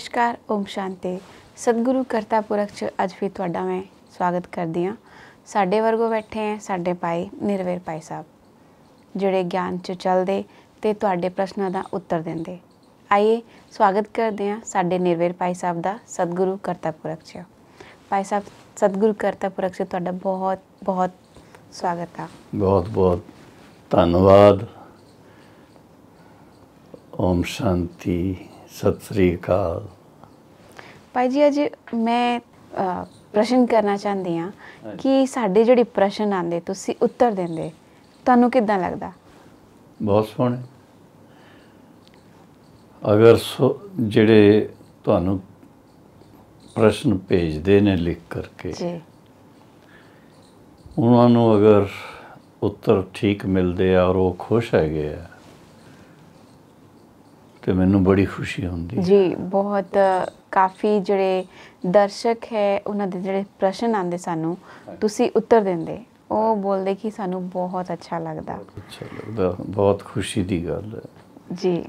ਨਮਸਕਾਰ ਓਮ ਸ਼ਾਂਤੀ ਸਤਿਗੁਰੂ ਕਰਤਾ ਪੁਰਖ ਚ ਅੱਜ ਵੀ ਤੁਹਾਡਾ ਮੈਂ ਸਵਾਗਤ ਕਰਦੀ ਆ ਸਾਡੇ ਵਰਗੋ ਬੈਠੇ ਆ ਸਾਡੇ ਪਾਈ ਨਿਰਵੇਰ ਪਾਈ ਸਾਹਿਬ ਜਿਹੜੇ ਗਿਆਨ ਚ ਚੱਲਦੇ ਤੇ ਤੁਹਾਡੇ ਪ੍ਰਸ਼ਨਾਂ ਦਾ ਉੱਤਰ ਦਿੰਦੇ ਆਈਏ ਸਵਾਗਤ ਕਰਦੇ ਆ ਸਾਡੇ ਨਿਰਵੇਰ ਪਾਈ ਸਾਹਿਬ ਦਾ ਸਤਿਗੁਰੂ ਕਰਤਾ ਪੁਰਖ ਚ ਪਾਈ ਸਾਹਿਬ ਸਤਿਗੁਰੂ ਕਰਤਾ ਪੁਰਖ ਚ ਤੁਹਾਡਾ ਬਹੁਤ ਬਹੁਤ ਸਵਾਗਤ ਆ ਬਹੁਤ ਬਹੁਤ ਧੰਨਵਾਦ ਓਮ ਸ਼ਾਂਤੀ ਸਤਿ ਸ੍ਰੀ ਅਕਾਲ ਭਾਈ ਜੀ ਅੱਜ ਮੈਂ ਪ੍ਰਸ਼ਨ ਕਰਨਾ ਚਾਹੁੰਦੀ ਆ ਕਿ ਸਾਡੇ ਜਿਹੜੇ ਪ੍ਰਸ਼ਨ ਆਂਦੇ ਤੁਸੀਂ ਉੱਤਰ ਦਿੰਦੇ ਤੁਹਾਨੂੰ ਕਿਦਾਂ ਲੱਗਦਾ ਬਹੁਤ ਸੋਹਣੇ ਅਗਰ ਜਿਹੜੇ ਤੁਹਾਨੂੰ ਪ੍ਰਸ਼ਨ ਭੇਜਦੇ ਨੇ ਲਿਖ ਕਰਕੇ ਜੀ ਉਹਨਾਂ ਨੂੰ ਅਗਰ ਉੱਤਰ ਠੀਕ ਮਿਲਦੇ ਆ ਔਰ ਉਹ ਖੁਸ਼ ਹੈਗੇ ਆ ਤੇ ਮੈਨੂੰ ਬੜੀ ਖੁਸ਼ੀ ਹੁੰਦੀ ਜੀ ਬਹੁਤ ਕਾਫੀ ਜਿਹੜੇ ਦਰਸ਼ਕ ਹੈ ਉਹਨਾਂ ਦੇ ਜਿਹੜੇ ਪ੍ਰਸ਼ਨ ਆਂਦੇ ਸਾਨੂੰ ਤੁਸੀਂ ਉੱਤਰ ਦਿੰਦੇ ਉਹ ਬੋਲਦੇ ਕਿ ਸਾਨੂੰ ਬਹੁਤ ਅੱਛਾ ਲੱਗਦਾ ਅੱਛਾ ਲੱਗਦਾ ਬਹੁਤ ਖੁਸ਼ੀ ਦੀ ਗੱਲ ਹੈ ਜੀ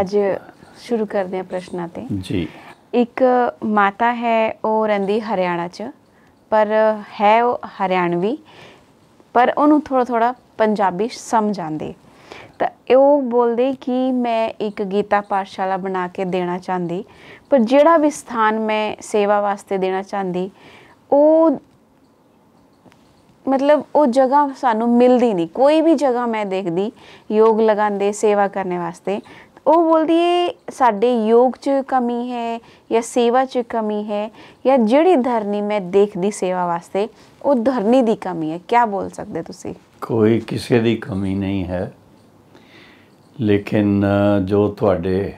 ਅੱਜ ਸ਼ੁਰੂ ਕਰਦੇ ਹਾਂ ਪ੍ਰਸ਼ਨਾਂ ਤੇ ਜੀ ਇੱਕ ਮਾਤਾ ਹੈ ਉਹ ਰਹਿੰਦੀ ਹਰਿਆਣਾ ਚ ਪਰ ਹੈ ਉਹ ਹਰਿਆਣਵੀ ਪਰ ਉਹਨੂੰ ਥੋੜਾ ਥੋੜਾ ਪੰਜਾਬੀ ਸਮਝ ਆਂਦੀ ਤਾਂ ਉਹ ਬੋਲਦੇ ਕਿ ਮੈਂ ਇੱਕ ਗੀਤਾ ਪਾਠਸ਼ਾਲਾ ਬਣਾ ਕੇ ਦੇਣਾ ਚਾਹੁੰਦੀ ਪਰ ਜਿਹੜਾ ਵੀ ਸਥਾਨ ਮੈਂ ਸੇਵਾ ਵਾਸਤੇ ਦੇਣਾ ਚਾਹੁੰਦੀ ਉਹ ਮਤਲਬ ਉਹ ਜਗ੍ਹਾ ਸਾਨੂੰ ਮਿਲਦੀ ਨਹੀਂ ਕੋਈ ਵੀ ਜਗ੍ਹਾ ਮੈਂ ਦੇਖਦੀ ਯੋਗ ਲਗਾਉਂਦੇ ਸੇਵਾ ਕਰਨੇ ਵਾਸਤੇ ਉਹ ਬੋਲਦੀ ਸਾਡੇ ਯੋਗ 'ਚ ਕਮੀ ਹੈ ਜਾਂ ਸੇਵਾ 'ਚ ਕਮੀ ਹੈ ਜਾਂ ਜਿਹੜੀ ਧਰਨੀ ਮੈਂ ਦੇਖਦੀ ਸੇਵਾ ਵਾਸਤੇ ਉਹ ਧਰਨੀ ਦੀ ਕਮੀ ਹੈ ਕੀ ਬੋਲ ਸਕਦੇ ਤੁਸੀਂ ਕੋਈ ਕਿਸੇ ਦੀ ਕਮੀ ਨਹੀਂ ਹੈ ਲੇਕਿਨ ਜੋ ਤੁਹਾਡੇ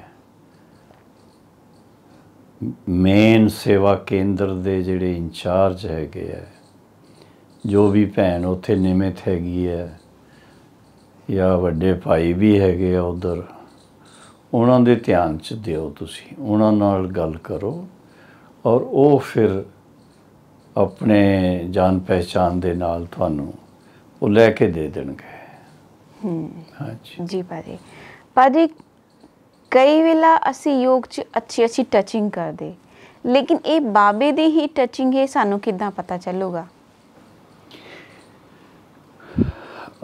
ਮੇਨ ਸੇਵਾ ਕੇਂਦਰ ਦੇ ਜਿਹੜੇ ਇੰਚਾਰਜ ਹੈਗੇ ਆ ਜੋ ਵੀ ਭੈਣ ਉੱਥੇ ਨਿਮਿਤ ਹੈਗੀ ਹੈ ਜਾਂ ਵੱਡੇ ਭਾਈ ਵੀ ਹੈਗੇ ਆ ਉਧਰ ਉਹਨਾਂ ਦੇ ਧਿਆਨ 'ਚ ਦਿਓ ਤੁਸੀਂ ਉਹਨਾਂ ਨਾਲ ਗੱਲ ਕਰੋ ਔਰ ਉਹ ਫਿਰ ਆਪਣੇ ਜਾਣ ਪਹਿਚਾਨ ਦੇ ਨਾਲ ਤੁਹਾਨੂੰ ਉਹ ਲੈ ਕੇ ਦੇ ਦੇਣਗੇ ਹਾਂਜੀ ਜੀ ਭਾਜੀ ਭਾਜੀ ਕਈ ਵੇਲਾ ਅਸੀਂ ਯੋਗ 'ਚ ਅੱਛੀ ਅੱਛੀ ਟੱਚਿੰਗ ਕਰਦੇ ਲੇਕਿਨ ਇਹ ਬਾਬੇ ਦੀ ਹੀ ਟੱਚਿੰਗ ਹੈ ਸਾਨੂੰ ਕਿਦਾਂ ਪਤਾ ਚੱਲੂਗਾ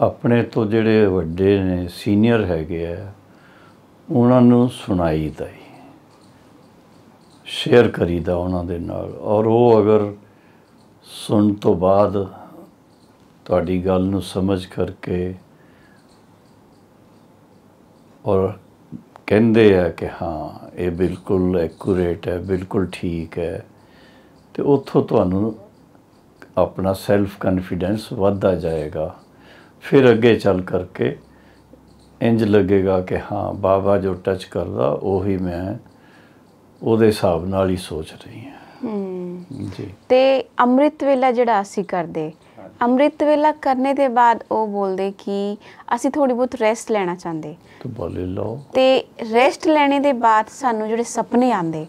ਆਪਣੇ ਤੋਂ ਜਿਹੜੇ ਵੱਡੇ ਨੇ ਸੀਨੀਅਰ ਹੈਗੇ ਆ ਉਹਨਾਂ ਨੂੰ ਸੁਣਾਈਦਾ ਹੀ ਸ਼ੇਅਰ ਕਰੀਦਾ ਉਹਨਾਂ ਦੇ ਨਾਲ ਔਰ ਉਹ ਅਗਰ ਸੁਣ ਤੋਂ ਬਾਅਦ ਤੁਹਾਡੀ ਗੱਲ ਨੂੰ ਸਮਝ ਕਰਕੇ ਔਰ ਕਹਿੰਦੇ ਆ ਕਿ ਹਾਂ ਇਹ ਬਿਲਕੁਲ ਐਕੂਰੇਟ ਹੈ ਬਿਲਕੁਲ ਠੀਕ ਹੈ ਤੇ ਉੱਥੋਂ ਤੁਹਾਨੂੰ ਆਪਣਾ ਸੈਲਫ ਕੰਫੀਡੈਂਸ ਵੱਧਦਾ ਜਾਏਗਾ ਫਿਰ ਅੱਗੇ ਚੱਲ ਕਰਕੇ ਇੰਜ ਲੱਗੇਗਾ ਕਿ ਹਾਂ ਬਾਬਾ ਜੋ ਟੱਚ ਕਰਦਾ ਉਹੀ ਮੈਂ ਉਹਦੇ ਹਿਸਾਬ ਨਾਲ ਹੀ ਸੋਚ ਰਹੀ ਹਾਂ ਹੂੰ ਜੀ ਤੇ ਅੰਮ੍ਰਿਤ ਵੇਲਾ ਜਿਹੜਾ ਅਸੀਂ ਕਰਦੇ ਅੰਮ੍ਰਿਤ ਵੇਲਾ ਕਰਨੇ ਦੇ ਬਾਅਦ ਉਹ ਬੋਲਦੇ ਕਿ ਅਸੀਂ ਥੋੜੀ ਬਹੁਤ ਰੈਸਟ ਲੈਣਾ ਚਾਹੁੰਦੇ ਤੇ ਬੋਲੇ ਲਓ ਤੇ ਰੈਸਟ ਲੈਣੇ ਦੇ ਬਾਅਦ ਸਾਨੂੰ ਜਿਹੜੇ ਸੁਪਨੇ ਆਉਂਦੇ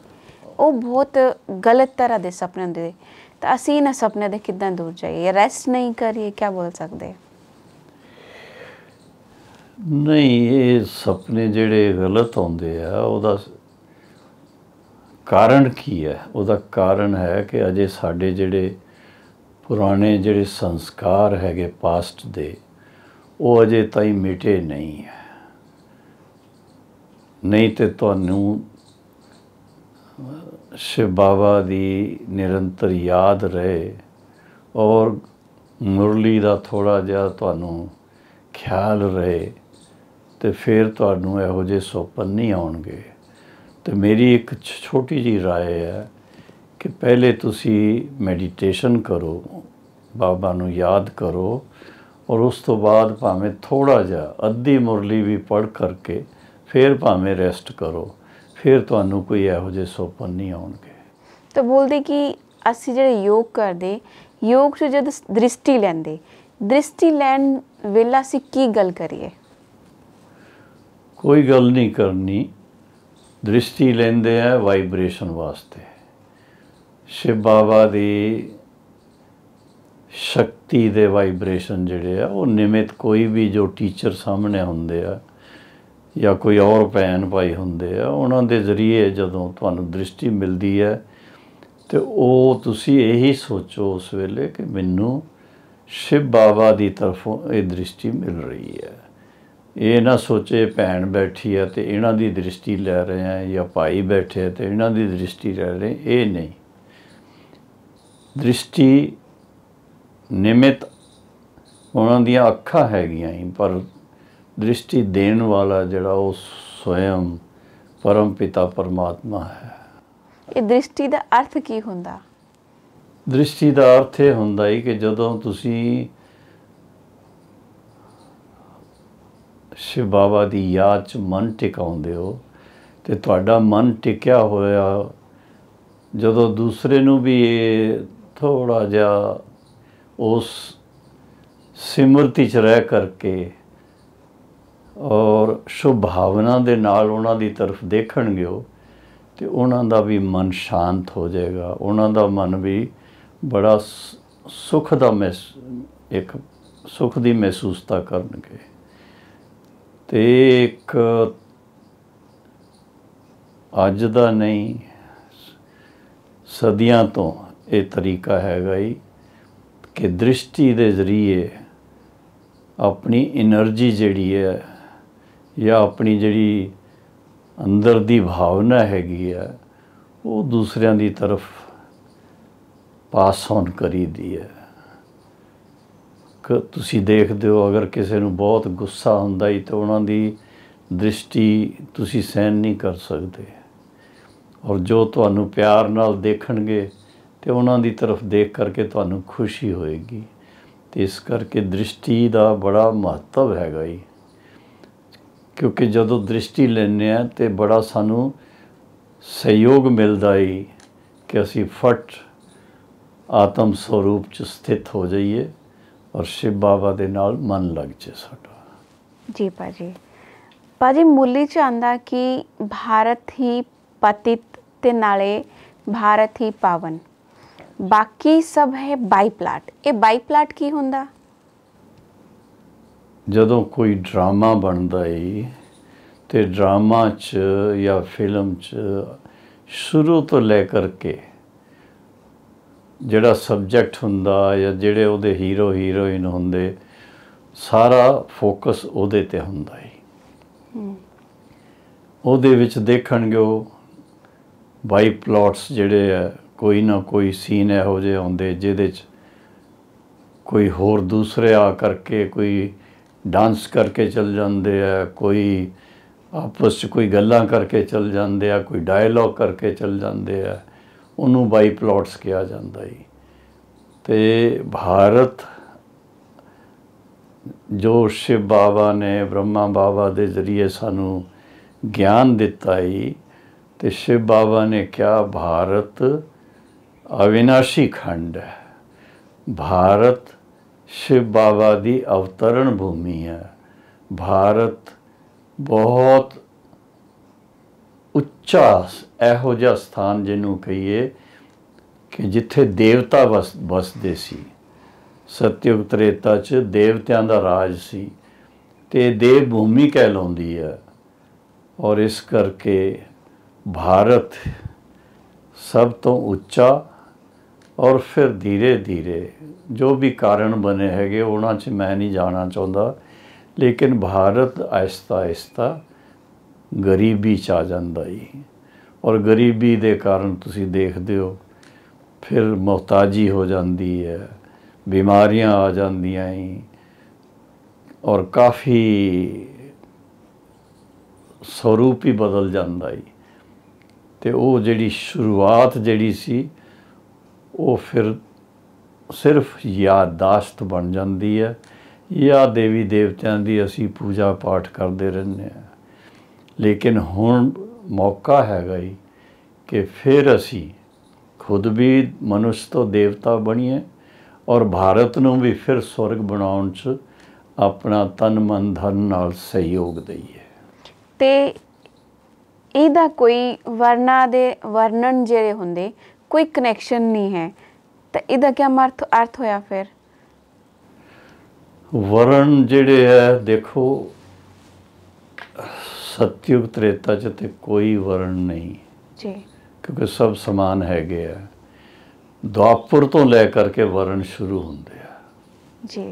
ਉਹ ਬਹੁਤ ਗਲਤ ਤਰ੍ਹਾਂ ਦੇ ਸੁਪਨੇ ਹੁੰਦੇ ਤਾਂ ਅਸੀਂ ਇਹਨਾਂ ਸੁਪਨੇ ਦੇ ਕਿੱਦਾਂ ਦੂਰ ਜਾਈਏ ਰੈਸਟ ਨਹੀਂ ਕਰੀਏ ਕੀ ਬੋਲ ਸਕਦੇ ਨਹੀਂ ਇਹ ਸੁਪਨੇ ਜਿਹੜੇ ਗਲਤ ਹੁੰਦੇ ਆ ਉਹਦਾ ਕਾਰਨ ਕੀ ਹੈ ਉਹਦਾ ਕਾਰਨ ਹੈ ਕਿ ਅਜੇ ਸਾਡੇ ਜਿਹੜੇ ਪੁਰਾਣੇ ਜਿਹੜੇ ਸੰਸਕਾਰ ਹੈਗੇ ਪਾਸਟ ਦੇ ਉਹ ਅਜੇ ਤਾਈਂ ਮਿਟੇ ਨਹੀਂ ਹੈ ਨਹੀਂ ਤੇ ਤੁਹਾਨੂੰ ਸ਼ਿਵ ਬਾਬਾ ਦੀ ਨਿਰੰਤਰ ਯਾਦ ਰਹੇ ਔਰ ਮੁਰਲੀ ਦਾ ਥੋੜਾ ਜਿਹਾ ਤੁਹਾਨੂੰ ਖਿਆਲ ਰਹੇ ਤੇ ਫਿਰ ਤੁਹਾਨੂੰ ਇਹੋ ਜਿਹੇ ਸੁਪਨ ਨਹੀਂ ਆਉਣਗੇ ਤੇ ਮੇਰੀ ਇੱਕ ਛੋਟੀ ਜੀ رائے ਹੈ ਕਿ ਪਹਿਲੇ ਤੁਸੀਂ ਮੈਡੀਟੇਸ਼ਨ ਕਰੋ ਬਾਬਾ ਨੂੰ ਯਾਦ ਕਰੋ ਔਰ ਉਸ ਤੋਂ ਬਾਅਦ ਭਾਵੇਂ ਥੋੜਾ ਜਿਹਾ ਅੱਧੀ ਮੁਰਲੀ ਵੀ ਪੜ ਕਰਕੇ ਫਿਰ ਭਾਵੇਂ ਰੈਸਟ ਕਰੋ ਫਿਰ ਤੁਹਾਨੂੰ ਕੋਈ ਇਹੋ ਜਿਹੇ ਸੁਪਨ ਨਹੀਂ ਆਉਣਗੇ ਤਾਂ ਬੋਲਦੇ ਕਿ ਅਸੀਂ ਜਿਹੜੇ ਯੋਗ ਕਰਦੇ ਯੋਗ 'ਚ ਜਦ ਦ੍ਰਿਸ਼ਟੀ ਲੈਂਦੇ ਦ੍ਰਿਸ਼ਟੀ ਲੈਣ ਵੇਲਾ ਅਸੀਂ ਕੀ ਗੱਲ ਕਰੀਏ ਕੋਈ ਗੱਲ ਨਹੀਂ ਕਰਨੀ ਦ੍ਰਿਸ਼ਟੀ ਲੈਂਦੇ ਆ ਵਾਈਬ੍ਰੇਸ਼ਨ ਵਾਸਤੇ ਸ਼ਿਵ ਬਾਬਾ ਦੀ ਸ਼ਕਤੀ ਦੇ ਵਾਈਬ੍ਰੇਸ਼ਨ ਜਿਹੜੇ ਆ ਉਹ ਨਿਮਿਤ ਕੋਈ ਵੀ ਜੋ ਟੀਚਰ ਸਾਹਮਣੇ ਹੁੰਦੇ ਆ ਜਾਂ ਕੋਈ ਔਰ ਭੈਣ ਭਾਈ ਹੁੰਦੇ ਆ ਉਹਨਾਂ ਦੇ ਜ਼ਰੀਏ ਜਦੋਂ ਤੁਹਾਨੂੰ ਦ੍ਰਿਸ਼ਟੀ ਮਿਲਦੀ ਹੈ ਤੇ ਉਹ ਤੁਸੀਂ ਇਹੀ ਸੋਚੋ ਉਸ ਵੇਲੇ ਕਿ ਮੈਨੂੰ ਸ਼ਿਵ ਬਾਬਾ ਦੀ ਤਰਫੋਂ ਇਹ ਦ੍ਰਿਸ਼ਟੀ ਮਿਲ ਰਹੀ ਹੈ ਇਹ ਨਾ ਸੋਚੇ ਭੈਣ ਬੈਠੀ ਆ ਤੇ ਇਹਨਾਂ ਦੀ ਦ੍ਰਿਸ਼ਟੀ ਲੈ ਰਹੇ ਆ ਜਾਂ ਭਾਈ ਬੈਠੇ ਤੇ ਇਹਨਾਂ ਦੀ ਦ੍ਰਿਸ਼ਟੀ ਲੈ ਰਹੇ ਇਹ ਨਹੀਂ ਦ੍ਰਿਸ਼ਟੀ ਨਿਮਿਤ ਉਹਨਾਂ ਦੀਆਂ ਅੱਖਾਂ ਹੈਗੀਆਂ ਹੀ ਪਰ ਦ੍ਰਿਸ਼ਟੀ ਦੇਣ ਵਾਲਾ ਜਿਹੜਾ ਉਹ ਸਵയം ਪਰਮ ਪਿਤਾ ਪਰਮਾਤਮਾ ਹੈ ਇਹ ਦ੍ਰਿਸ਼ਟੀ ਦਾ ਅਰਥ ਕੀ ਹੁੰਦਾ ਦ੍ਰਿਸ਼ਟੀ ਦਾ ਅਰਥ ਇਹ ਹੁੰਦਾ ਹੈ ਕਿ ਜਦੋਂ ਤੁਸੀਂ ਸ਼ਿਵ ਬਾਬਾ ਦੀ ਯਾਦ 'ਚ ਮਨ ਟਿਕਾਉਂਦੇ ਹੋ ਤੇ ਤੁਹਾਡਾ ਮਨ ਟਿਕਿਆ ਹੋਇਆ ਜਦੋਂ ਦੂਸਰੇ ਨੂੰ ਵੀ ਇਹ ਥੋੜਾ ਜਿਹਾ ਉਸ ਸਿਮਰਤੀ 'ਚ ਰਹਿ ਕਰਕੇ ਔਰ ਸ਼ੁਭ ਭਾਵਨਾ ਦੇ ਨਾਲ ਉਹਨਾਂ ਦੀ ਤਰਫ ਦੇਖਣਗੇ ਉਹ ਤੇ ਉਹਨਾਂ ਦਾ ਵੀ ਮਨ ਸ਼ਾਂਤ ਹੋ ਜਾਏਗਾ ਉਹਨਾਂ ਦਾ ਮਨ ਵੀ ਬੜਾ ਸੁਖ ਦਾ ਇੱਕ ਸੁਖ ਦੀ ਮਹਿਸੂਸਤਾ ਕਰਨਗੇ ਤੇ ਇੱਕ ਅੱਜ ਦਾ ਨਹੀਂ ਸਦੀਆਂ ਤੋਂ ਇਹ ਤਰੀਕਾ ਹੈਗਾ ਹੀ ਕਿ ਦ੍ਰਿਸ਼ਟੀ ਦੇ ਜ਼ਰੀਏ ਆਪਣੀ એનર્ਜੀ ਜਿਹੜੀ ਹੈ ਜਾਂ ਆਪਣੀ ਜਿਹੜੀ ਅੰਦਰ ਦੀ ਭਾਵਨਾ ਹੈਗੀ ਆ ਉਹ ਦੂਸਰਿਆਂ ਦੀ ਤਰਫ ਪਾਸ ਹੋਣ ਕਰੀਦੀ ਹੈ ਕਿ ਤੁਸੀਂ ਦੇਖਦੇ ਹੋ ਅਗਰ ਕਿਸੇ ਨੂੰ ਬਹੁਤ ਗੁੱਸਾ ਹੁੰਦਾ ਹੀ ਤਾਂ ਉਹਨਾਂ ਦੀ ਦ੍ਰਿਸ਼ਟੀ ਤੁਸੀਂ ਸਹਿਣ ਨਹੀਂ ਕਰ ਸਕਦੇ ਔਰ ਜੋ ਤੁਹਾਨੂੰ ਪਿਆਰ ਨਾਲ ਦੇਖਣਗੇ ਤੇ ਉਹਨਾਂ ਦੀ ਤਰਫ ਦੇਖ ਕਰਕੇ ਤੁਹਾਨੂੰ ਖੁਸ਼ੀ ਹੋਏਗੀ ਤੇ ਇਸ ਕਰਕੇ ਦ੍ਰਿਸ਼ਟੀ ਦਾ ਬੜਾ ਮਹੱਤਵ ਹੈਗਾ ਜੀ ਕਿਉਂਕਿ ਜਦੋਂ ਦ੍ਰਿਸ਼ਟੀ ਲੈਣੇ ਆ ਤੇ ਬੜਾ ਸਾਨੂੰ ਸਹਿਯੋਗ ਮਿਲਦਾ ਈ ਕਿ ਅਸੀਂ ਫਟ ਆਤਮ ਸਰੂਪ ਚ ਸਥਿਤ ਹੋ ਜਾਈਏ ਔਰ ਸ਼ਿਵ ਬਾਬਾ ਦੇ ਨਾਲ ਮਨ ਲੱਗ ਜੇ ਸਾਡਾ ਜੀ ਪਾਜੀ ਪਾਜੀ ਮੁੱਲੀ ਚ ਆਂਦਾ ਕਿ ਭਾਰਤ ਹੀ ਪਤਿਤ ਤੇ ਨਾਲੇ ਭਾਰਤ ਹੀ ਪਾਵਨ ਬਾਕੀ ਸਭ ਹੈ ਬਾਈ ਪਲਾਟ ਇਹ ਬਾਈ ਪਲਾਟ ਕੀ ਹੁੰਦਾ ਜਦੋਂ ਕੋਈ ਡਰਾਮਾ ਬਣਦਾ ਏ ਤੇ ਡਰਾਮਾ 'ਚ ਜਾਂ ਫਿਲਮ 'ਚ ਸ਼ੁਰੂ ਤੋਂ ਲੈ ਕਰਕੇ ਜਿਹੜਾ ਸਬਜੈਕਟ ਹੁੰਦਾ ਜਾਂ ਜਿਹੜੇ ਉਹਦੇ ਹੀਰੋ ਹੀਰੋਇਨ ਹੁੰਦੇ ਸਾਰਾ ਫੋਕਸ ਉਹਦੇ ਤੇ ਹੁੰਦਾ ਏ ਉਹਦੇ ਵਿੱਚ ਦੇਖਣਗੇ ਉਹ ਬਾਈ ਪਲਾਟਸ ਜਿਹੜੇ ਆ ਕੋਈ ਨਾ ਕੋਈ ਸੀਨ ਇਹੋ ਜਿਹੇ ਹੁੰਦੇ ਜਿਹਦੇ 'ਚ ਕੋਈ ਹੋਰ ਦੂਸਰੇ ਆ ਕਰਕੇ ਕੋਈ ਡਾਂਸ ਕਰਕੇ ਚੱਲ ਜਾਂਦੇ ਆ ਕੋਈ ਆਪਸ 'ਚ ਕੋਈ ਗੱਲਾਂ ਕਰਕੇ ਚੱਲ ਜਾਂਦੇ ਆ ਕੋਈ ਡਾਇਲੌਗ ਕਰਕੇ ਚੱਲ ਜਾਂਦੇ ਆ ਉਹਨੂੰ ਬਾਈ ਪਲਾਟਸ ਕਿਹਾ ਜਾਂਦਾ ਹੈ ਤੇ ਭਾਰਤ ਜੋ ਸ਼ਿਵ ਬਾਬਾ ਨੇ ਬ੍ਰਹਮਾ ਬਾਬਾ ਦੇ ਜ਼ਰੀਏ ਸਾਨੂੰ ਗਿਆਨ ਦਿੱਤਾ ਹੈ ਤੇ ਸ਼ਿਵ ਬਾਬਾ ਨੇ ਕਿਹਾ ਭਾਰਤ ਅਵਿਨਾਸ਼ੀ ਖੰਡ ਹੈ ਭਾਰਤ ਸ਼ਿਵ ਬਾਬਾ ਦੀ ਅਵਤਰਣ ਭੂਮੀ ਹੈ ਭਾਰਤ ਬਹੁਤ ਉੱਚਾ ਇਹੋ ਜਿਹਾ ਸਥਾਨ ਜਿਹਨੂੰ ਕਹੀਏ ਕਿ ਜਿੱਥੇ ਦੇਵਤਾ ਵਸਦੇ ਸੀ ਸਤਿਯੁਗ ਤ੍ਰੇਤਾ 'ਚ ਦੇਵਤਿਆਂ ਦਾ ਰਾਜ ਸੀ ਤੇ ਦੇਵ ਭੂਮੀ ਕਹਿਲਾਉਂਦੀ ਹੈ ਔਰ ਇਸ ਕਰਕੇ ਭਾਰਤ ਸਭ ਤੋਂ ਉੱਚਾ ਔਰ ਫਿਰ ਧੀਰੇ ਧੀਰੇ ਜੋ ਵੀ ਕਾਰਨ ਬਣੇ ਹੈਗੇ ਉਹਨਾਂ 'ਚ ਮੈਂ ਨਹੀਂ ਜਾਣਾ ਚਾਹੁੰਦਾ ਲੇਕਿਨ ਭਾਰਤ ਆਇਸਤਾ ਆਇਸਤਾ ਗਰੀਬੀ ਚ ਆ ਜਾਂਦਾ ਹੀ ਔਰ ਗਰੀਬੀ ਦੇ ਕਾਰਨ ਤੁਸੀਂ ਦੇਖਦੇ ਹੋ ਫਿਰ ਮੁਹਤਾਜੀ ਹੋ ਜਾਂਦੀ ਹੈ ਬਿਮਾਰੀਆਂ ਆ ਜਾਂਦੀਆਂ ਹੀ ਔਰ ਕਾਫੀ ਸਰੂਪ ਹੀ ਬਦਲ ਜਾਂਦਾ ਹੀ ਤੇ ਉਹ ਜਿਹੜੀ ਸ਼ੁਰੂਆਤ ਜਿਹੜੀ ਸੀ ਉਹ ਫਿਰ ਸਿਰਫ ਯਾਦਾਸ਼ਤ ਬਣ ਜਾਂਦੀ ਹੈ ਜਾਂ ਦੇਵੀ ਦੇਵਤਿਆਂ ਦੀ ਅਸੀਂ ਪੂਜਾ ਪਾਠ ਕਰਦੇ ਰਹਿੰਦੇ ਹਾਂ ਲੇਕਿਨ ਹੁਣ ਮੌਕਾ ਹੈਗਾ ਹੀ ਕਿ ਫਿਰ ਅਸੀਂ ਖੁਦ ਵੀ ਮਨੁੱਖ ਤੋਂ ਦੇਵਤਾ ਬਣੀਏ ਔਰ ਭਾਰਤ ਨੂੰ ਵੀ ਫਿਰ ਸਵਰਗ ਬਣਾਉਣ 'ਚ ਆਪਣਾ ਤਨ ਮਨ ਧਨ ਨਾਲ ਸਹਿਯੋਗ ਦਈਏ ਤੇ ਇਹਦਾ ਕੋਈ ਵਰਨਾ ਦੇ ਵਰਣਨ ਜਿਹੜੇ ਹੁੰਦੇ ਕੋਈ ਕਨੈਕਸ਼ਨ ਨਹੀਂ ਹੈ ਤਾਂ ਇਹਦਾ ਕੀ ਅਰਥ ਅਰਥ ਹੋਇਆ ਫਿਰ ਵਰਣ ਜਿਹੜੇ ਹੈ ਦੇਖੋ ਸਤਿਯੁਗ ਤ੍ਰੇਤਾ ਚ ਤੇ ਕੋਈ ਵਰਣ ਨਹੀਂ ਜੀ ਕਿਉਂਕਿ ਸਭ ਸਮਾਨ ਹੈਗੇ ਆ ਦੁਆਪੁਰ ਤੋਂ ਲੈ ਕਰਕੇ ਵਰਣ ਸ਼ੁਰੂ ਹੁੰਦੇ ਆ ਜੀ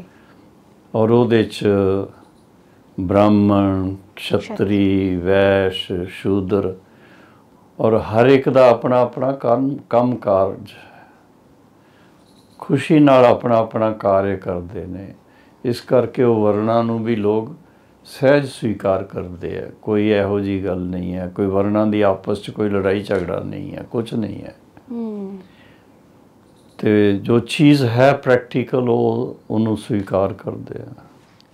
ਔਰ ਉਹਦੇ ਚ ਬ੍ਰਾਹਮਣ ਛਤਰੀ ਵੈਸ਼ ਸ਼ੂਦਰ ਔਰ ਹਰ ਇੱਕ ਦਾ ਆਪਣਾ ਆਪਣਾ ਕੰਮ ਕੰਮ ਕਾਰਜ ਖੁਸ਼ੀ ਨਾਲ ਆਪਣਾ ਆਪਣਾ ਕਾਰਜ ਕਰਦੇ ਨੇ ਇਸ ਕਰਕੇ ਉਹ ਵਰਣਾ ਨੂੰ ਵੀ ਲੋਕ ਸਹਿਜ ਸਵੀਕਾਰ ਕਰਦੇ ਆ ਕੋਈ ਇਹੋ ਜੀ ਗੱਲ ਨਹੀਂ ਹੈ ਕੋਈ ਵਰਣਾ ਦੀ ਆਪਸ 'ਚ ਕੋਈ ਲੜਾਈ ਝਗੜਾ ਨਹੀਂ ਹੈ ਕੁਝ ਨਹੀਂ ਹੈ ਤੇ ਜੋ ਚੀਜ਼ ਹੈ ਪ੍ਰੈਕਟੀਕਲ ਉਹ ਉਹਨੂੰ ਸਵੀਕਾਰ ਕਰਦੇ ਆ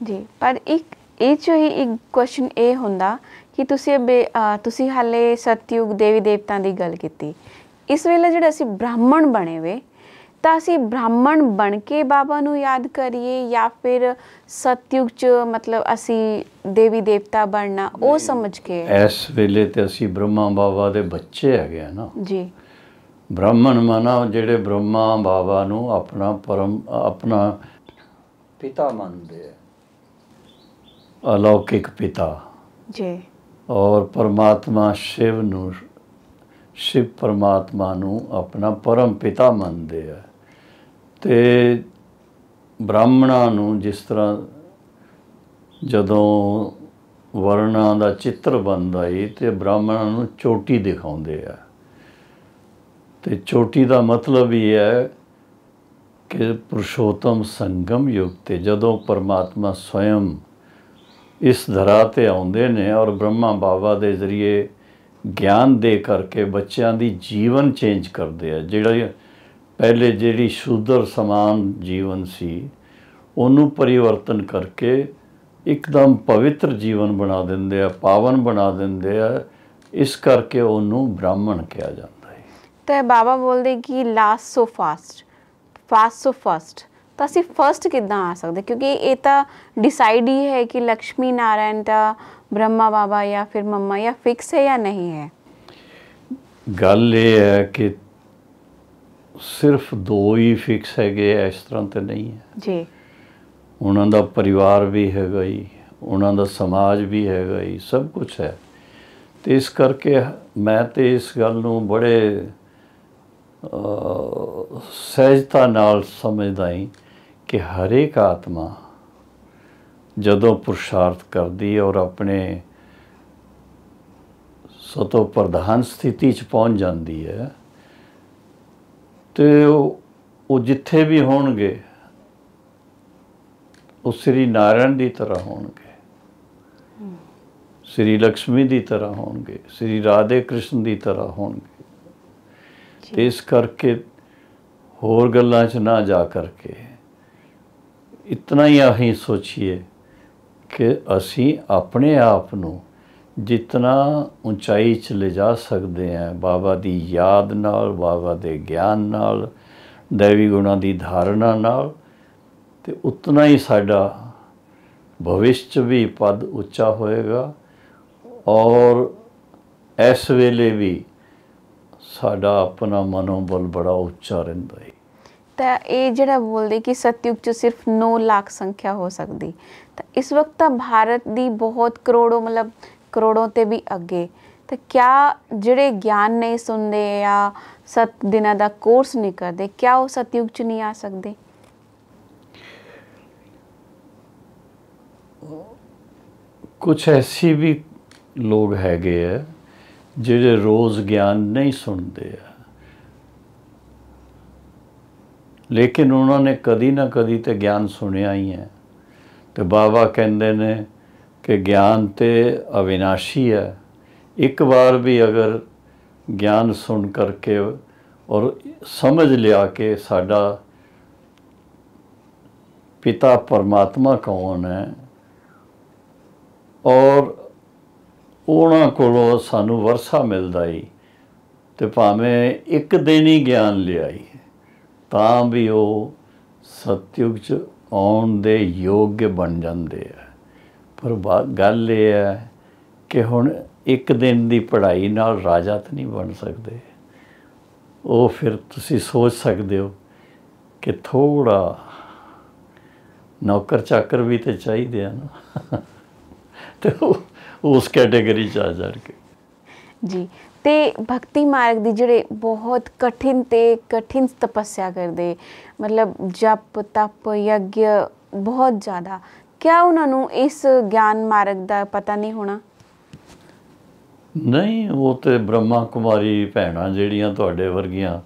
ਜੀ ਪਰ ਇੱਕ ਇਹ ਜੋ ਹੀ ਇੱਕ ਕੁਐਸਚਨ ਇਹ ਹੁੰਦਾ ਕਿ ਤੁਸੀਂ ਤੁਸੀਂ ਹਾਲੇ ਸਤਯੁਗ ਦੇਵੀ ਦੇਵਤਾਂ ਦੀ ਗੱਲ ਕੀਤੀ ਇਸ ਵੇਲੇ ਜਿਹੜਾ ਅਸੀਂ ਬ੍ਰਾਹਮਣ ਬਣੇ ਵੇ ਤਾਂ ਅਸੀਂ ਬ੍ਰਾਹਮਣ ਬਣ ਕੇ ਬਾਬਾ ਨੂੰ ਯਾਦ ਕਰੀਏ ਜਾਂ ਫਿਰ ਸਤਯੁਗ ਚ ਮਤਲਬ ਅਸੀਂ ਦੇਵੀ ਦੇਵਤਾ ਬਣਨਾ ਉਹ ਸਮਝ ਕੇ ਇਸ ਵੇਲੇ ਤੇ ਅਸੀਂ ਬ੍ਰਹਮਾ ਬਾਬਾ ਦੇ ਬੱਚੇ ਹੈਗੇ ਆ ਨਾ ਜੀ ਬ੍ਰਾਹਮਣ ਮਨਾ ਜਿਹੜੇ ਬ੍ਰਹਮਾ ਬਾਬਾ ਨੂੰ ਆਪਣਾ ਪਰਮ ਆਪਣਾ ਪਿਤਾ ਮੰਨਦੇ ਆ ਅਲੌਕਿਕ ਪਿਤਾ ਜੀ ਔਰ ਪਰਮਾਤਮਾ ਸ਼ਿਵ ਨੂੰ ਸ਼ਿਵ ਪਰਮਾਤਮਾ ਨੂੰ ਆਪਣਾ ਪਰਮ ਪਿਤਾ ਮੰਨਦੇ ਆ ਤੇ ਬ੍ਰਾਹਮਣਾਂ ਨੂੰ ਜਿਸ ਤਰ੍ਹਾਂ ਜਦੋਂ ਵਰਣਾ ਦਾ ਚਿੱਤਰ ਬੰਦਾ ਹੀ ਤੇ ਬ੍ਰਾਹਮਣਾਂ ਨੂੰ ਚੋਟੀ ਦਿਖਾਉਂਦੇ ਆ ਤੇ ਚੋਟੀ ਦਾ ਮਤਲਬ ਇਹ ਹੈ ਕਿ ਪੁਰਸ਼ੋਤਮ ਸੰਗਮ ਯੁਗ ਤੇ ਜਦੋਂ ਪਰਮਾਤਮਾ ਸਵੈਮ ਇਸ ਧਰਾ ਤੇ ਆਉਂਦੇ ਨੇ ਔਰ ਬ੍ਰਹਮਾ ਬਾਬਾ ਦੇ ਜ਼ਰੀਏ ਗਿਆਨ ਦੇ ਕਰਕੇ ਬੱਚਿਆਂ ਦੀ ਜੀਵਨ ਚੇਂਜ ਕਰਦੇ ਆ ਜਿਹੜਾ ਪਹਿਲੇ ਜਿਹੜੀ ਸ਼ੁੱਧਰ ਸਮਾਨ ਜੀਵਨ ਸੀ ਉਹਨੂੰ ਪਰਿਵਰਤਨ ਕਰਕੇ ਇੱਕਦਮ ਪਵਿੱਤਰ ਜੀਵਨ ਬਣਾ ਦਿੰਦੇ ਆ ਪਾਵਨ ਬਣਾ ਦਿੰਦੇ ਆ ਇਸ ਕਰਕੇ ਉਹਨੂੰ ਬ੍ਰਾਹਮਣ ਕਿਹਾ ਜਾਂਦਾ ਹੈ ਤੇ ਬਾਬਾ ਬੋਲਦੇ ਕਿ last so fast fast so fast ਤਾਂ ਅਸੀਂ ਫਰਸਟ ਕਿੱਦਾਂ ਆ ਸਕਦੇ ਕਿਉਂਕਿ ਇਹ ਤਾਂ ਡਿਸਾਈਡ ਹੀ ਹੈ ਕਿ ਲక్ష్ਮੀ ਨਾਰਾਇਣ ਦਾ ਬ੍ਰਹਮਾ ਬਾਬਾ ਜਾਂ ਫਿਰ ਮੰਮਾ ਜਾਂ ਫਿਕਸ ਹੈ ਜਾਂ ਨਹੀਂ ਹੈ ਗੱਲ ਇਹ ਹੈ ਕਿ ਸਿਰਫ ਦੋ ਹੀ ਫਿਕਸ ਹੈਗੇ ਇਸ ਤਰ੍ਹਾਂ ਤੇ ਨਹੀਂ ਹੈ ਜੀ ਉਹਨਾਂ ਦਾ ਪਰਿਵਾਰ ਵੀ ਹੈਗਾ ਹੀ ਉਹਨਾਂ ਦਾ ਸਮਾਜ ਵੀ ਹੈਗਾ ਹੀ ਸਭ ਕੁਝ ਹੈ ਤੇ ਇਸ ਕਰਕੇ ਮੈਂ ਤੇ ਇਸ ਗੱਲ ਨੂੰ ਬੜੇ ਸਹਿਜਤਾ ਨਾਲ ਸਮਝਦਾ ਹਾਂ ਕਿ ਹਰੇਕ ਆਤਮਾ ਜਦੋਂ ਪੁਰਸ਼ਾਰਥ ਕਰਦੀ ਹੈ ਔਰ ਆਪਣੇ ਸਤੋ ਪ੍ਰਧਾਨ ਸਥਿਤੀ 'ਚ ਪਹੁੰਚ ਜਾਂਦੀ ਹੈ ਤੇ ਉਹ ਜਿੱਥੇ ਵੀ ਹੋਣਗੇ ਉਹ ਸ੍ਰੀ ਨਾਰਾਇਣ ਦੀ ਤਰ੍ਹਾਂ ਹੋਣਗੇ ਸ੍ਰੀ ਲక్ష్ਮੀ ਦੀ ਤਰ੍ਹਾਂ ਹੋਣਗੇ ਸ੍ਰੀ ਰਾਧੇ ਕ੍ਰਿਸ਼ਨ ਦੀ ਤਰ੍ਹਾਂ ਹੋਣਗੇ ਤੇ ਇਸ ਕਰਕੇ ਹੋਰ ਗੱਲਾਂ 'ਚ ਨਾ ਜਾ ਕਰਕੇ ਇਤਨਾ ਹੀ ਅਸੀਂ ਸੋਚੀਏ ਕਿ ਅਸੀਂ ਆਪਣੇ ਆਪ ਨੂੰ ਜਿਤਨਾ ਉਚਾਈ 'ਚ ਲਿਜਾ ਸਕਦੇ ਹਾਂ ਬਾਬਾ ਦੀ ਯਾਦ ਨਾਲ ਬਾਬਾ ਦੇ ਗਿਆਨ ਨਾਲ ਦੇਵੀ ਗੁਣਾ ਦੀ ਧਾਰਨਾ ਨਾਲ ਤੇ ਉਤਨਾ ਹੀ ਸਾਡਾ ਭਵਿਸ਼ਚ ਵੀ ਪਦ ਉੱਚਾ ਹੋਏਗਾ ਔਰ ਇਸ ਵੇਲੇ ਵੀ ਸਾਡਾ ਆਪਣਾ ਮਨੋਬਲ ਬੜਾ ਉੱਚਾ ਰਹਿੰਦਾ ਹੈ ਤਾਂ ਇਹ ਜਿਹੜਾ ਬੋਲਦੇ ਕਿ ਸਤਯੁਗ 'ਚ ਸਿਰਫ 9 ਲੱਖ ਸੰਖਿਆ ਹੋ ਸਕਦੀ ਤਾਂ ਇਸ ਵਕਤ ਤਾਂ ਭਾਰਤ ਦੀ ਬਹੁਤ ਕਰੋੜੋਂ ਮਤਲਬ ਕਰੋੜੋਂ ਤੇ ਵੀ ਅੱਗੇ ਤਾਂ ਕਿਆ ਜਿਹੜੇ ਗਿਆਨ ਨਹੀਂ ਸੁਣਦੇ ਆ ਸਤ ਦਿਨਾਂ ਦਾ ਕੋਰਸ ਨਹੀਂ ਕਰਦੇ ਕਿਆ ਉਹ ਸਤਯੁਗ 'ਚ ਨਹੀਂ ਆ ਸਕਦੇ ਕੁਝ ਐਸੀ ਵੀ ਲੋਕ ਹੈਗੇ ਆ ਜਿਹੜੇ ਰੋਜ਼ ਗਿਆਨ ਨਹੀਂ ਸੁਣਦੇ ਆ ਲੇਕਿਨ ਉਹਨਾਂ ਨੇ ਕਦੀ ਨਾ ਕਦੀ ਤੇ ਗਿਆਨ ਸੁਣਿਆ ਹੀ ਹੈ ਤੇ ਬਾਬਾ ਕਹਿੰਦੇ ਨੇ ਕਿ ਗਿਆਨ ਤੇ ਅਵਿਨਾਸ਼ੀ ਹੈ ਇੱਕ ਵਾਰ ਵੀ ਅਗਰ ਗਿਆਨ ਸੁਣ ਕਰਕੇ ਔਰ ਸਮਝ ਲਿਆ ਕਿ ਸਾਡਾ ਪਿਤਾ ਪਰਮਾਤਮਾ ਕੌਣ ਹੈ ਔਰ ਉਹਨਾਂ ਕੋਲੋਂ ਸਾਨੂੰ ਵਰਸਾ ਮਿਲਦਾ ਹੀ ਤੇ ਭਾਵੇਂ ਇੱਕ ਦਿਨ ਹੀ ਗਿਆਨ ਲਿਆਈ ਤਾਂ ਵੀ ਉਹ ਸਤਿਯੁਗ 'ਚ ਆਉਣ ਦੇ ਯੋਗ ਬਣ ਜਾਂਦੇ ਆ ਪਰ ਗੱਲ ਇਹ ਹੈ ਕਿ ਹੁਣ ਇੱਕ ਦਿਨ ਦੀ ਪੜ੍ਹਾਈ ਨਾਲ ਰਾਜਾ ਤਾਂ ਨਹੀਂ ਬਣ ਸਕਦੇ ਉਹ ਫਿਰ ਤੁਸੀਂ ਸੋਚ ਸਕਦੇ ਹੋ ਕਿ ਥੋੜਾ ਨੌਕਰ ਚਾਕਰ ਵੀ ਤੇ ਚਾਹੀਦੇ ਆ ਨਾ ਤੇ ਉਸ ਕੈਟਾਗਰੀ ਚ ਆ ਜਾਣ ਕੇ ਜੀ ਤੇ ਭਗਤੀ ਮਾਰਗ ਦੀ ਜਿਹੜੇ ਬਹੁਤ ਕਠਿਨ ਤੇ ਕਠਿਨ ਤਪੱਸਿਆ ਕਰਦੇ ਮਤਲਬ ਜਪ ਤਪ ਯੱਗ ਬਹੁਤ ਜ਼ਿਆਦਾ ਕਿਆ ਉਹਨਾਂ ਨੂੰ ਇਸ ਗਿਆਨ ਮਾਰਗ ਦਾ ਪਤਾ ਨਹੀਂ ਹੋਣਾ ਨਹੀਂ ਉਹ ਤੇ ਬ੍ਰਹਮਾ ਕੁਮਾਰੀ ਭੈਣਾਂ ਜਿਹੜੀਆਂ ਤੁਹਾਡੇ ਵਰਗੀਆਂ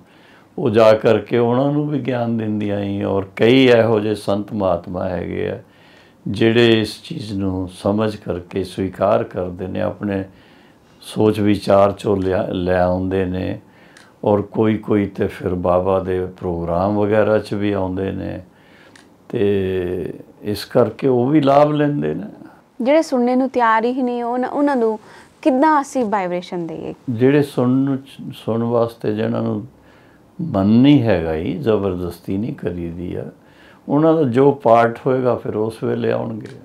ਉਹ ਜਾ ਕਰਕੇ ਉਹਨਾਂ ਨੂੰ ਵੀ ਗਿਆਨ ਦਿੰਦੀਆਂ ਹੀ ਔਰ ਕਈ ਇਹੋ ਜਿਹੇ ਸੰਤ ਮਹਾਤਮਾ ਹੈਗੇ ਆ ਜਿਹੜੇ ਇਸ ਚੀਜ਼ ਨੂੰ ਸਮਝ ਕਰਕੇ ਸਵੀਕਾਰ ਕਰਦੇ ਨੇ ਆਪਣੇ ਸੋਚ ਵਿਚਾਰ ਚੋਂ ਲੈ ਆਉਂਦੇ ਨੇ ਔਰ ਕੋਈ ਕੋਈ ਤੇ ਫਿਰ ਬਾਬਾ ਦੇ ਪ੍ਰੋਗਰਾਮ ਵਗੈਰਾ 'ਚ ਵੀ ਆਉਂਦੇ ਨੇ ਤੇ ਇਸ ਕਰਕੇ ਉਹ ਵੀ ਲਾਭ ਲੈਂਦੇ ਨੇ ਜਿਹੜੇ ਸੁਣਨੇ ਨੂੰ ਤਿਆਰ ਹੀ ਨਹੀਂ ਉਹ ਉਹਨਾਂ ਨੂੰ ਕਿੰਨਾ ਅਸੀਂ ਵਾਈਬ੍ਰੇਸ਼ਨ ਦੇਈਏ ਜਿਹੜੇ ਸੁਣਨ ਸੁਣ ਵਾਸਤੇ ਜਿਹਨਾਂ ਨੂੰ ਮਨ ਨਹੀਂ ਹੈਗਾ ਹੀ ਜ਼ਬਰਦਸਤੀ ਨਹੀਂ ਕਰੀਦੀ ਆ ਉਹਨਾਂ ਦਾ ਜੋ ਪਾਰਟ ਹੋਏਗਾ ਫਿਰ ਉਸ ਵੇਲੇ ਆਉਣਗੇ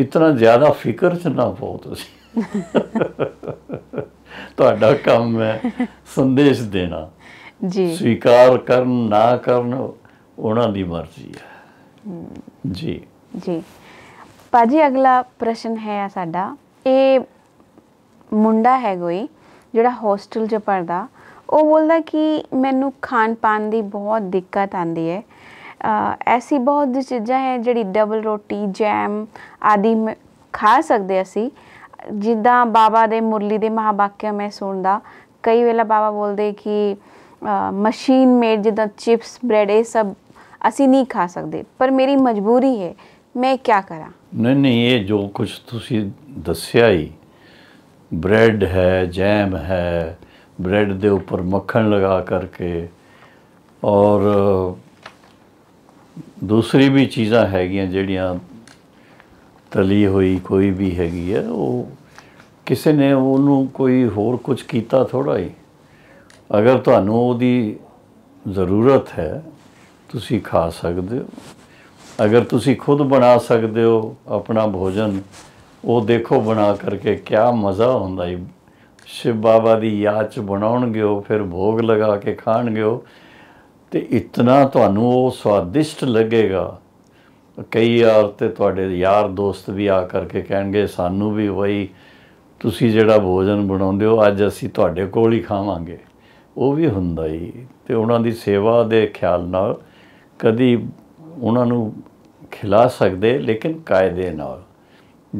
ਇਤਨਾ ਜ਼ਿਆਦਾ ਫਿਕਰ ਚ ਨਾ ਪਾਓ ਤੁਸੀਂ ਤੁਹਾਡਾ ਕੰਮ ਹੈ ਸੰਦੇਸ਼ ਦੇਣਾ ਜੀ ਸਵੀਕਾਰ ਕਰਨ ਨਾ ਕਰਨ ਉਹਨਾਂ ਦੀ ਮਰਜ਼ੀ ਹੈ ਜੀ ਜੀ ਪਾਜੀ ਅਗਲਾ ਪ੍ਰਸ਼ਨ ਹੈ ਸਾਡਾ ਇਹ ਮੁੰਡਾ ਹੈ ਕੋਈ ਜਿਹੜਾ ਹੋਸਟਲ 'ਚ ਪੜਦਾ ਉਹ ਬੋਲਦਾ ਕਿ ਮੈਨੂੰ ਖਾਣ ਪਾਣ ਦੀ ਬਹੁਤ ਦਿੱਕਤ ਆਂਦੀ ਹੈ ਐਸੀ ਬਹੁਤ ਚੀਜ਼ਾਂ ਹੈ ਜਿਹੜੀ ਡਬਲ ਰੋਟੀ ਜੈਮ ਆਦਿ ਖਾ ਸਕਦੇ ਅਸੀਂ ਜਿੱਦਾਂ ਬਾਬਾ ਦੇ ਮੁਰਲੀ ਦੇ ਮਹਾਵਾਕਿਆ ਮੈਂ ਸੁਣਦਾ ਕਈ ਵੇਲਾ ਬਾਬਾ ਬੋਲਦੇ ਕਿ ਮਸ਼ੀਨ ਮੇਡ ਜਿੱਦਾਂ ਚਿਪਸ ਬ੍ਰੈਡ ਇਹ ਸਭ ਅਸੀਂ ਨਹੀਂ ਖਾ ਸਕਦੇ ਪਰ ਮੇਰੀ ਮਜਬੂਰੀ ਹੈ ਮੈਂ ਕੀ ਕਰਾਂ ਨਹੀਂ ਨਹੀਂ ਇਹ ਜੋ ਕੁਝ ਤੁਸੀਂ ਦੱਸਿਆ ਹੀ ਬ੍ਰੈਡ ਹੈ ਜੈਮ ਹੈ ਬ੍ਰੈਡ ਦੇ ਉੱਪਰ ਮੱਖਣ ਲਗਾ ਕਰਕੇ ਔਰ ਦੂਸਰੀ ਵੀ ਚੀਜ਼ਾਂ ਹੈਗੀਆਂ ਜਿਹੜੀਆਂ ਤਲੀ ਹੋਈ ਕੋਈ ਵੀ ਹੈਗੀ ਹੈ ਉਹ ਕਿਸੇ ਨੇ ਉਹਨੂੰ ਕੋਈ ਹੋਰ ਕੁਝ ਕੀਤਾ ਥੋੜਾ ਹੀ ਅਗਰ ਤੁਹਾਨੂੰ ਉਹਦੀ ਜ਼ਰੂਰਤ ਹੈ ਤੁਸੀਂ ਖਾ ਸਕਦੇ ਹੋ ਅਗਰ ਤੁਸੀਂ ਖੁਦ ਬਣਾ ਸਕਦੇ ਹੋ ਆਪਣਾ ਭੋਜਨ ਉਹ ਦੇਖੋ ਬਣਾ ਕਰਕੇ ਕਿਆ ਮਜ਼ਾ ਹੁੰਦਾ ਹੈ ਸ਼ਿਵ ਬਾਬਾ ਦੀ ਯਾਦ ਚ ਬਣਾਉਣਗੇ ਉਹ ਫਿਰ ਭੋਗ ਲਗਾ ਕੇ ਖਾਣਗੇ ਉਹ ਤੇ ਇਤਨਾ ਤੁਹਾਨੂੰ ਉਹ ਸਵਾਦਿਸ਼ਟ ਲੱਗੇਗਾ ਕਈ ਯਾਰ ਤੇ ਤੁਹਾਡੇ ਯਾਰ ਦੋਸਤ ਵੀ ਆ ਕਰਕੇ ਕਹਿਣਗੇ ਸਾਨੂੰ ਵੀ ਵਈ ਤੁਸੀਂ ਜਿਹੜਾ ਭੋਜਨ ਬਣਾਉਂਦੇ ਹੋ ਅੱਜ ਅਸੀਂ ਤੁਹਾਡੇ ਕੋਲ ਹੀ ਖਾਵਾਂਗੇ ਉਹ ਵੀ ਹੁੰਦਾ ਹੀ ਤੇ ਉਹਨਾਂ ਦੀ ਸੇਵਾ ਦੇ ਖਿਆਲ ਨਾਲ ਕਦੀ ਉਹਨਾਂ ਨੂੰ ਖਿਲਾ ਸਕਦੇ ਲੇਕਿਨ ਕਾਇਦੇ ਨਾਲ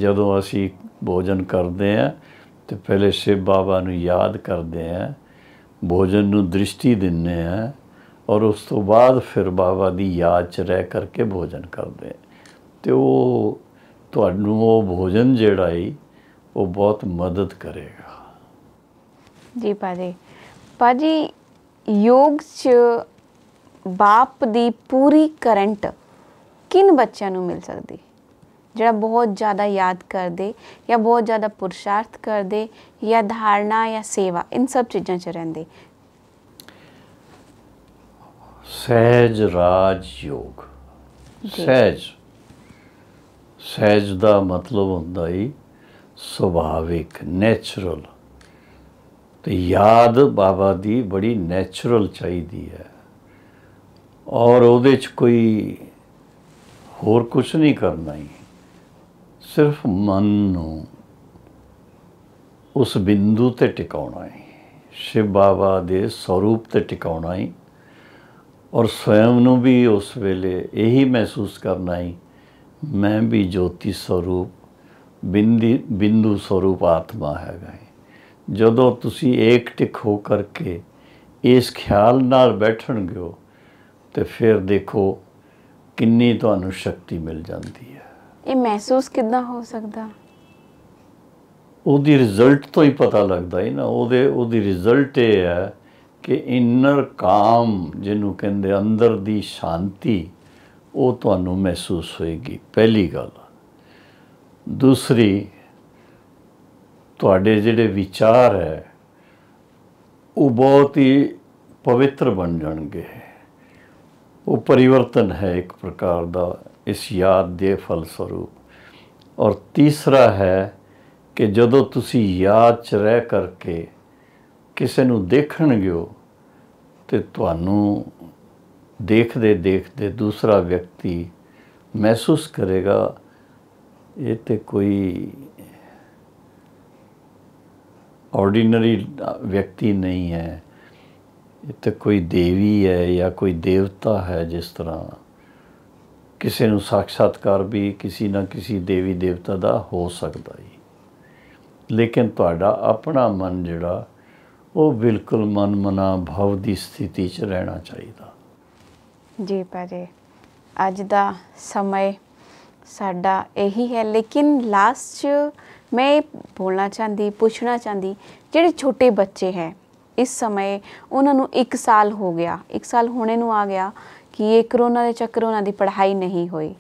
ਜਦੋਂ ਅਸੀਂ ਭੋਜਨ ਕਰਦੇ ਆ ਤੇ ਪਹਿਲੇ ਸ਼ਿਵ ਬਾਬਾ ਨੂੰ ਯਾਦ ਕਰਦੇ ਆ ਭੋਜਨ ਨੂੰ ਦ੍ਰਿਸ਼ਟੀ ਦਿੰਨੇ ਆ ਔਰ ਉਸ ਤੋਂ ਬਾਅਦ ਫਿਰ ਬਾਬਾ ਦੀ ਯਾਦ 'ਚ ਰਹਿ ਕਰਕੇ ਭੋਜਨ ਕਰਦੇ ਤੇ ਉਹ ਤੁਹਾਨੂੰ ਉਹ ਭੋਜਨ ਜਿਹੜਾ ਹੀ ਉਹ ਬਹੁਤ ਮਦਦ ਕਰੇਗਾ ਜੀ ਪਾਜੀ ਪਾਜੀ ਯੋਗ 'ਚ ਬਾਪ ਦੀ ਪੂਰੀ ਕਰੰਟ ਕਿਨ ਬੱਚਿਆਂ ਨੂੰ ਮਿਲ ਸਕਦੀ ਜਿਹੜਾ ਬਹੁਤ ਜ਼ਿਆਦਾ ਯਾਦ ਕਰਦੇ ਜਾਂ ਬਹੁਤ ਜ਼ਿਆਦਾ ਪੁਰਸ਼ਾਰਥ ਕਰਦੇ ਜਾਂ ਧਾਰਨਾ ਜਾਂ ਸੇਵਾ ਇਨ ਸਭ ਚੀਜ਼ਾਂ 'ਚ ਰਹਿੰਦੇ ਸਹਿਜ ਰਾਜ ਯੋਗ ਸਹਿਜ ਸਹਿਜ ਦਾ ਮਤਲਬ ਹੁੰਦਾ ਹੈ ਸੁਭਾਵਿਕ ਨੇਚਰਲ ਤੇ ਯਾਦ ਬਾਬਾ ਦੀ ਬੜੀ ਨੇਚਰਲ ਚਾਹੀਦੀ ਹੈ ਔਰ ਉਹਦੇ ਚ ਕੋਈ ਹੋਰ ਕੁਝ ਨਹੀਂ ਕਰਨਾ ਹੀ ਸਿਰਫ ਮਨ ਨੂੰ ਉਸ ਬਿੰਦੂ ਤੇ ਟਿਕਾਉਣਾ ਹੈ ਸ਼ਿਵ ਬਾਬਾ ਦੇ ਸਰੂਪ ਤੇ ਟਿਕਾਉਣਾ ਹੈ ਔਰ ਸਵੈਮ ਨੂੰ ਵੀ ਉਸ ਵੇਲੇ ਇਹੀ ਮਹਿਸੂਸ ਕਰਨਾ ਹੀ ਮੈਂ ਵੀ ਜੋਤੀ ਸਰੂਪ ਬਿੰਦੀ ਬਿੰਦੂ ਸਰੂਪ ਆਤਮਾ ਹੈਗਾ ਜਦੋਂ ਤੁਸੀਂ ਇੱਕ ਟਿਕ ਹੋ ਕਰਕੇ ਇਸ ਖਿਆਲ ਨਾਲ ਬੈਠਣਗੇ ਹੋ ਤੇ ਫਿਰ ਦੇਖੋ ਕਿੰਨੀ ਤੁਹਾਨੂੰ ਸ਼ਕਤੀ ਮਿਲ ਜਾਂਦੀ ਹੈ ਇਹ ਮਹਿਸੂਸ ਕਿਦਾਂ ਹੋ ਸਕਦਾ ਉਹਦੀ ਰਿਜ਼ਲਟ ਤੋਂ ਹੀ ਪਤਾ ਲੱਗਦਾ ਹੈ ਨਾ ਉਹਦੇ ਉਹਦੀ ਰਿਜ਼ਲਟ ਇਹ ਹੈ ਕਿ ਇਨਰ ਕਾਮ ਜਿਹਨੂੰ ਕਹਿੰਦੇ ਅੰਦਰ ਦੀ ਸ਼ਾਂਤੀ ਉਹ ਤੁਹਾਨੂੰ ਮਹਿਸੂਸ ਹੋਏਗੀ ਪਹਿਲੀ ਗੱਲ ਦੂਸਰੀ ਤੁਹਾਡੇ ਜਿਹੜੇ ਵਿਚਾਰ ਹੈ ਉਹ ਬਹੁਤ ਹੀ ਪਵਿੱਤਰ ਬਣ ਜਾਣਗੇ ਉਹ ਪਰਿਵਰਤਨ ਹੈ ਇੱਕ ਪ੍ਰਕਾਰ ਦਾ ਇਸ ਯਾਦ ਦੇ ਫਲ ਸਰੂਪ ਔਰ ਤੀਸਰਾ ਹੈ ਕਿ ਜਦੋਂ ਤੁਸੀਂ ਯਾਦ ਚ ਰਹਿ ਕਰਕੇ ਕਿਸੇ ਨੂੰ ਦੇਖਣਗੇ ਉਹ ਤੇ ਤੁਹਾਨੂੰ ਦੇਖਦੇ ਦੇਖਦੇ ਦੂਸਰਾ ਵਿਅਕਤੀ ਮਹਿਸੂਸ ਕਰੇਗਾ ਇਹ ਤੇ ਕੋਈ ਆਰਡੀਨਰੀ ਵਿਅਕਤੀ ਨਹੀਂ ਹੈ ਇਹ ਤੇ ਕੋਈ ਦੇਵੀ ਹੈ ਜਾਂ ਕੋਈ ਦੇਵਤਾ ਹੈ ਜਿਸ ਤਰ੍ਹਾਂ ਕਿਸੇ ਨੂੰ ਸਾਖਸ਼ਾਤਕਾਰ ਵੀ ਕਿਸੇ ਨਾ ਕਿਸੇ ਦੇਵੀ ਦੇਵਤਾ ਦਾ ਹੋ ਸਕਦਾ ਹੈ ਲੇਕਿਨ ਤੁਹਾਡਾ ਆਪਣਾ ਮਨ ਜਿਹੜਾ ਉਹ ਬਿਲਕੁਲ ਮਨਮਨਾ ਭਾਵ ਦੀ ਸਥਿਤੀ 'ਚ ਰਹਿਣਾ ਚਾਹੀਦਾ ਜੀ ਭਾਜੀ ਅੱਜ ਦਾ ਸਮੇਂ ਸਾਡਾ ਇਹੀ ਹੈ ਲੇਕਿਨ ਲਾਸਟ 'ਚ ਮੈਂ ਬੋਲਣਾ ਚਾਹੁੰਦੀ ਪੁੱਛਣਾ ਚਾਹੁੰਦੀ ਜਿਹੜੇ ਛੋਟੇ ਬੱਚੇ ਹੈ ਇਸ ਸਮੇਂ ਉਹਨਾਂ ਨੂੰ 1 ਸਾਲ ਹੋ ਗਿਆ 1 ਸਾਲ ਹੋਣੇ ਨੂੰ ਆ ਗਿਆ ਕਿ ਇਹ ਕਰੋਨਾ ਦੇ ਚੱਕਰ ਉਹਨਾਂ ਦੀ ਪੜ੍ਹਾਈ ਨਹੀਂ ਹੋਈ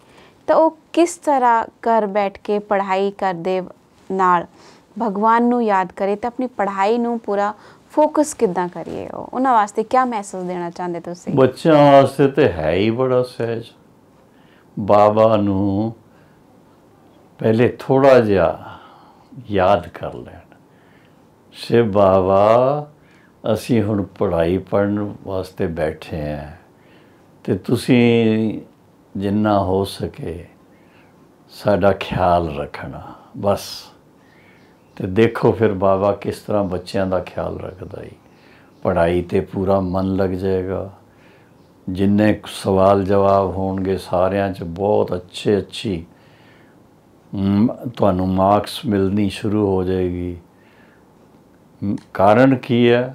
ਤਾਂ ਉਹ ਕਿਸ ਤਰ੍ਹਾਂ ਘਰ ਬੈਠ ਕੇ ਪੜ੍ਹਾਈ ਕਰਦੇ ਨਾਲ ਭਗਵਾਨ ਨੂੰ ਯਾਦ ਕਰੇ ਤਾਂ ਆਪਣੀ ਪੜ੍ਹਾਈ ਨੂੰ ਪੂਰਾ ਫੋਕਸ ਕਿੱਦਾਂ ਕਰੀਏ ਉਹ ਉਹਨਾਂ ਵਾਸਤੇ ਕੀ ਮੈਸੇਜ ਦੇਣਾ ਚਾਹੁੰਦੇ ਤੁਸੀਂ ਬੱਚਿਆਂ ਵਾਸਤੇ ਤੇ ਹੈ ਹੀ ਬੜਾ ਸਹਿਜ ਬਾਬਾ ਨੂੰ ਪਹਿਲੇ ਥੋੜਾ ਜਿਹਾ ਯਾਦ ਕਰ ਲੈਣ ਸੇ ਬਾਬਾ ਅਸੀਂ ਹੁਣ ਪੜ੍ਹਾਈ ਪੜਨ ਵਾਸਤੇ ਬੈਠੇ ਆਂ ਤੇ ਤੁਸੀਂ ਜਿੰਨਾ ਹੋ ਸਕੇ ਸਾਡਾ ਖਿਆਲ ਰੱਖਣਾ ਬਸ ਤੇ ਦੇਖੋ ਫਿਰ ਬਾਬਾ ਕਿਸ ਤਰ੍ਹਾਂ ਬੱਚਿਆਂ ਦਾ ਖਿਆਲ ਰੱਖਦਾ ਹੈ ਪੜ੍ਹਾਈ ਤੇ ਪੂਰਾ ਮਨ ਲੱਗ ਜਾਏਗਾ ਜਿੰਨੇ ਸਵਾਲ ਜਵਾਬ ਹੋਣਗੇ ਸਾਰਿਆਂ 'ਚ ਬਹੁਤ ਅੱਛੇ ਅੱਛੀ ਤੁਹਾਨੂੰ ਮਾਰਕਸ ਮਿਲਣੀ ਸ਼ੁਰੂ ਹੋ ਜਾਏਗੀ ਕਾਰਨ ਕੀ ਹੈ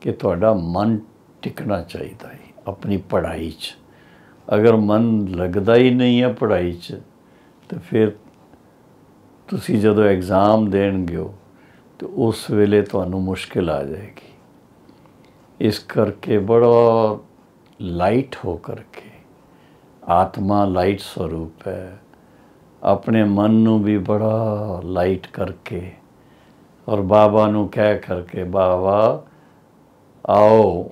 ਕਿ ਤੁਹਾਡਾ ਮਨ ਟਿਕਣਾ ਚਾਹੀਦਾ ਹੈ ਆਪਣੀ ਪੜ੍ਹਾਈ 'ਚ ਅਗਰ ਮਨ ਲੱਗਦਾ ਹੀ ਨਹੀਂ ਹੈ ਪੜ੍ਹਾਈ 'ਚ ਤਾਂ ਫਿਰ ਤੁਸੀਂ ਜਦੋਂ ਐਗਜ਼ਾਮ ਦੇਣਗੇ ਹੋ ਤੇ ਉਸ ਵੇਲੇ ਤੁਹਾਨੂੰ ਮੁਸ਼ਕਿਲ ਆ ਜਾਏਗੀ ਇਸ ਕਰਕੇ ਬੜਾ ਲਾਈਟ ਹੋ ਕਰਕੇ ਆਤਮਾ ਲਾਈਟ ਸਰੂਪ ਹੈ ਆਪਣੇ ਮਨ ਨੂੰ ਵੀ ਬੜਾ ਲਾਈਟ ਕਰਕੇ ਔਰ ਬਾਬਾ ਨੂੰ ਕਹਿ ਕਰਕੇ ਬਾਬਾ ਆਓ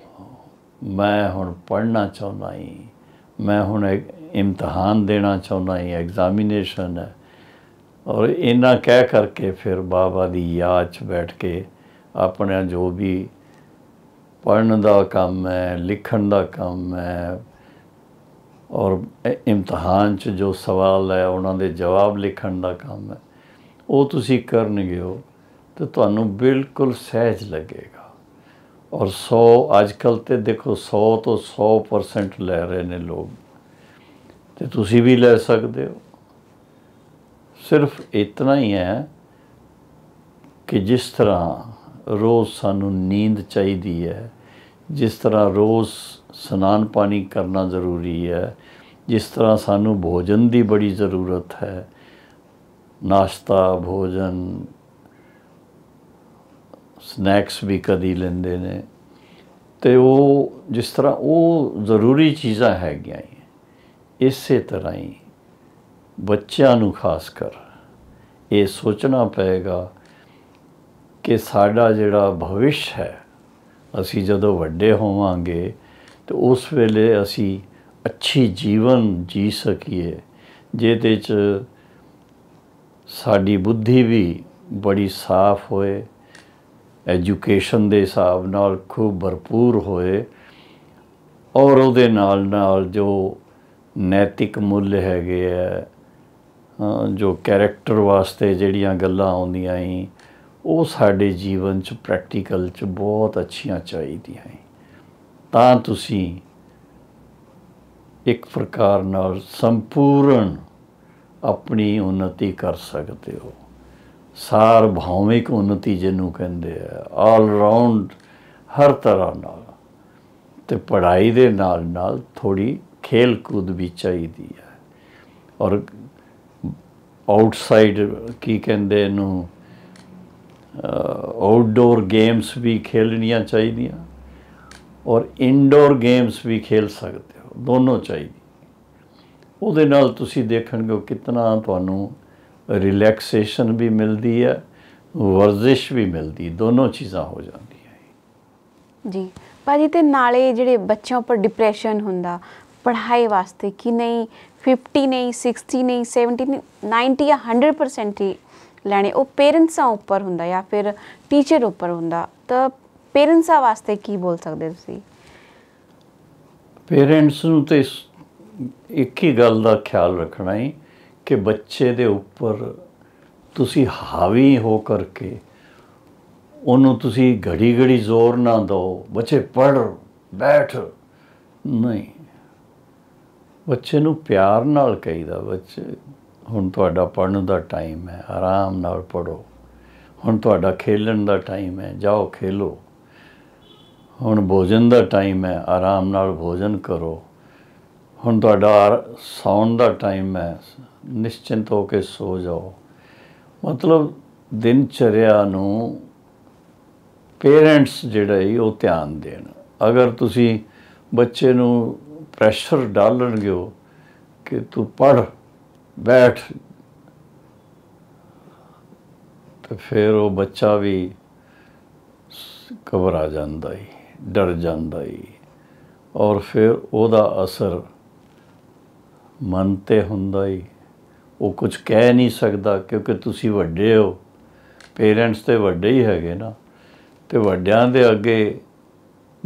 ਮੈਂ ਹੁਣ ਪੜਨਾ ਚਾਹੁੰਦਾ ਹਾਂ ਮੈਂ ਹੁਣ ਇਮਤਿਹਾਨ ਦੇਣਾ ਚਾਹੁੰਦਾ ਹਾਂ ਐਗਜ਼ਾਮੀਨੇਸ਼ਨ ਹੈ ਔਰ ਇਹਨਾਂ ਕਹਿ ਕਰਕੇ ਫਿਰ ਬਾਬਾ ਦੀ ਯਾਦ 'ਚ ਬੈਠ ਕੇ ਆਪਣਾ ਜੋ ਵੀ ਪੜਨ ਦਾ ਕੰਮ ਹੈ ਲਿਖਣ ਦਾ ਕੰਮ ਹੈ ਔਰ ਇਮਤਿਹਾਨ 'ਚ ਜੋ ਸਵਾਲ ਹੈ ਉਹਨਾਂ ਦੇ ਜਵਾਬ ਲਿਖਣ ਦਾ ਕੰਮ ਹੈ ਉਹ ਤੁਸੀਂ ਕਰਨਗੇ ਉਹ ਤੇ ਤੁਹਾਨੂੰ ਬਿਲਕੁਲ ਸਹਿਜ ਲੱਗੇਗਾ ਔਰ 100 ਅੱਜਕੱਲ ਤੇ ਦੇਖੋ 100 ਤੋਂ 100% ਲੈ ਰਹੇ ਨੇ ਲੋਕ ਤੇ ਤੁਸੀਂ ਵੀ ਲੈ ਸਕਦੇ ਹੋ ਸਿਰਫ ਇਤਨਾ ਹੀ ਹੈ ਕਿ ਜਿਸ ਤਰ੍ਹਾਂ ਰੋਜ਼ ਸਾਨੂੰ ਨੀਂਦ ਚਾਹੀਦੀ ਹੈ ਜਿਸ ਤਰ੍ਹਾਂ ਰੋਜ਼ ਸਨਾਨ ਪਾਣੀ ਕਰਨਾ ਜ਼ਰੂਰੀ ਹੈ ਜਿਸ ਤਰ੍ਹਾਂ ਸਾਨੂੰ ਭੋਜਨ ਦੀ ਬੜੀ ਜ਼ਰੂਰਤ ਹੈ ਨਾਸ਼ਤਾ ਭੋਜਨ ਸਨੈਕਸ ਵੀ ਕਦੀ ਲੈਂਦੇ ਨੇ ਤੇ ਉਹ ਜਿਸ ਤਰ੍ਹਾਂ ਉਹ ਜ਼ਰੂਰੀ ਚੀਜ਼ਾਂ ਹੈਗੀਆਂ ਇਸੇ ਤਰ੍ਹਾਂ ਹੀ ਬੱਚਿਆਂ ਨੂੰ ਖਾਸ ਕਰ ਇਹ ਸੋਚਣਾ ਪਏਗਾ ਕਿ ਸਾਡਾ ਜਿਹੜਾ ਭਵਿਸ਼ ਹੈ ਅਸੀਂ ਜਦੋਂ ਵੱਡੇ ਹੋਵਾਂਗੇ ਤੇ ਉਸ ਵੇਲੇ ਅਸੀਂ ਅੱਛੀ ਜੀਵਨ ਜੀ ਸਕੀਏ ਜਿਹਦੇ 'ਚ ਸਾਡੀ ਬੁੱਧੀ ਵੀ ਬੜੀ ਸਾਫ਼ ਹੋਏ ਐਜੂਕੇਸ਼ਨ ਦੇ ਹਿਸਾਬ ਨਾਲ ਖੂਬ ਭਰਪੂਰ ਹੋਏ ਔਰ ਉਹਦੇ ਨਾਲ ਨਾਲ ਜੋ ਨੈਤਿਕ ਮੁੱਲ ਹੈਗੇ ਆ ਜੋ ਕੈਰੈਕਟਰ ਵਾਸਤੇ ਜਿਹੜੀਆਂ ਗੱਲਾਂ ਆਉਂਦੀਆਂ ਹੀ ਉਹ ਸਾਡੇ ਜੀਵਨ 'ਚ ਪ੍ਰੈਕਟੀਕਲ 'ਚ ਬਹੁਤ ਅੱਛੀਆਂ ਚਾਹੀਦੀਆਂ ਹੈ ਤਾਂ ਤੁਸੀਂ ਇੱਕ ਪ੍ਰਕਾਰ ਨਾਲ ਸੰਪੂਰਨ ਆਪਣੀ ਉન્નਤੀ ਕਰ ਸਕਦੇ ਹੋ ਸਾਰ ਭਾਵਿਕ ਉન્નਤੀ ਜਿਹਨੂੰ ਕਹਿੰਦੇ ਆ ਆਲ ਰਾਉਂਡ ਹਰ ਤਰ੍ਹਾਂ ਨਾਲ ਤੇ ਪੜ੍ਹਾਈ ਦੇ ਨਾਲ ਨਾਲ ਥੋੜੀ ਖੇਲ ਕੂਦ ਵੀ ਚਾਹੀਦੀ ਹੈ ਔਰ ਆਊਟਸਾਈਡ ਕੀ ਕਹਿੰਦੇ ਇਹਨੂੰ ਆਊਟਡੋਰ ਗੇਮਸ ਵੀ ਖੇਲਣੀਆਂ ਚਾਹੀਦੀਆਂ ਔਰ ਇਨਡੋਰ ਗੇਮਸ ਵੀ ਖੇਲ ਸਕਦੇ ਹੋ ਦੋਨੋਂ ਚਾਹੀਦੀ ਉਹਦੇ ਨਾਲ ਤੁਸੀਂ ਦੇਖਣਗੇ ਕਿੰਨਾ ਤੁਹਾਨੂੰ ਰਿਲੈਕਸੇਸ਼ਨ ਵੀ ਮਿਲਦੀ ਹੈ ਵਰਜ਼ਿਸ਼ ਵੀ ਮਿਲਦੀ ਦੋਨੋਂ ਚੀਜ਼ਾਂ ਹੋ ਜਾਂਦੀਆਂ ਜੀ ਭਾਜੀ ਤੇ ਨਾਲੇ ਜਿਹੜੇ ਬੱਚਿਆਂ ਉੱਪਰ ਡਿਪਰੈਸ਼ਨ ਹੁੰਦਾ ਪੜ੍ਹਾਈ ਵਾਸਤੇ ਕਿ ਨਹੀਂ ਫਿਫਟੀ ਨਹੀਂ 60 ਨਹੀਂ 70 ਨਹੀਂ 90 ਜਾਂ 100% ਹੀ ਲੈਣੇ ਉਹ ਪੇਰੈਂਟਸਾਂ ਉੱਪਰ ਹੁੰਦਾ ਜਾਂ ਫਿਰ ਟੀਚਰ ਉੱਪਰ ਹੁੰਦਾ ਤਾਂ ਪੇਰੈਂਟਸਾਂ ਵਾਸਤੇ ਕੀ ਬੋਲ ਸਕਦੇ ਤੁਸੀਂ ਪੇਰੈਂਟਸ ਨੂੰ ਤੇ ਇੱਕ ਹੀ ਗੱਲ ਦਾ ਖਿਆਲ ਰੱਖਣਾ ਹੈ ਕਿ ਬੱਚੇ ਦੇ ਉੱਪਰ ਤੁਸੀਂ ਹਾਵੀ ਹੋ ਕਰਕੇ ਉਹਨੂੰ ਤੁਸੀਂ ਘੜੀ ਘੜੀ ਜ਼ੋਰ ਨਾ ਦਿਓ ਬੱਚੇ ਪੜ ਬੈਠ ਨਹੀਂ ਬੱਚੇ ਨੂੰ ਪਿਆਰ ਨਾਲ ਕਹੀਦਾ ਬੱਚੇ ਹੁਣ ਤੁਹਾਡਾ ਪੜਨ ਦਾ ਟਾਈਮ ਹੈ ਆਰਾਮ ਨਾਲ ਪੜੋ ਹੁਣ ਤੁਹਾਡਾ ਖੇਲਣ ਦਾ ਟਾਈਮ ਹੈ ਜਾਓ ਖੇਲੋ ਹੁਣ ਭੋਜਨ ਦਾ ਟਾਈਮ ਹੈ ਆਰਾਮ ਨਾਲ ਭੋਜਨ ਕਰੋ ਹੁਣ ਤੁਹਾਡਾ ਸੌਣ ਦਾ ਟਾਈਮ ਹੈ ਨਿਸ਼ਚਿੰਤ ਹੋ ਕੇ ਸੋ ਜਾਓ ਮਤਲਬ ਦਿਨ ਚਰਿਆ ਨੂੰ ਪੇਰੈਂਟਸ ਜਿਹੜਾ ਹੀ ਉਹ ਧਿਆਨ ਦੇਣ ਅਗਰ ਤੁਸੀਂ ਬੱਚੇ ਨੂੰ ਪ੍ਰੈਸ਼ਰ ਡਾਲਣਗੇ ਉਹ ਕਿ ਤੂੰ ਪੜ ਬੈਠ ਤੇ ਫਿਰ ਉਹ ਬੱਚਾ ਵੀ ਘਬਰਾ ਜਾਂਦਾ ਹੀ ਡਰ ਜਾਂਦਾ ਹੀ ਔਰ ਫਿਰ ਉਹਦਾ ਅਸਰ ਮਨ ਤੇ ਹੁੰਦਾ ਹੀ ਉਹ ਕੁਝ ਕਹਿ ਨਹੀਂ ਸਕਦਾ ਕਿਉਂਕਿ ਤੁਸੀਂ ਵੱਡੇ ਹੋ ਪੇਰੈਂਟਸ ਤੇ ਵੱਡੇ ਹੀ ਹੈਗੇ ਨਾ ਤੇ ਵੱਡਿਆਂ ਦੇ ਅੱਗੇ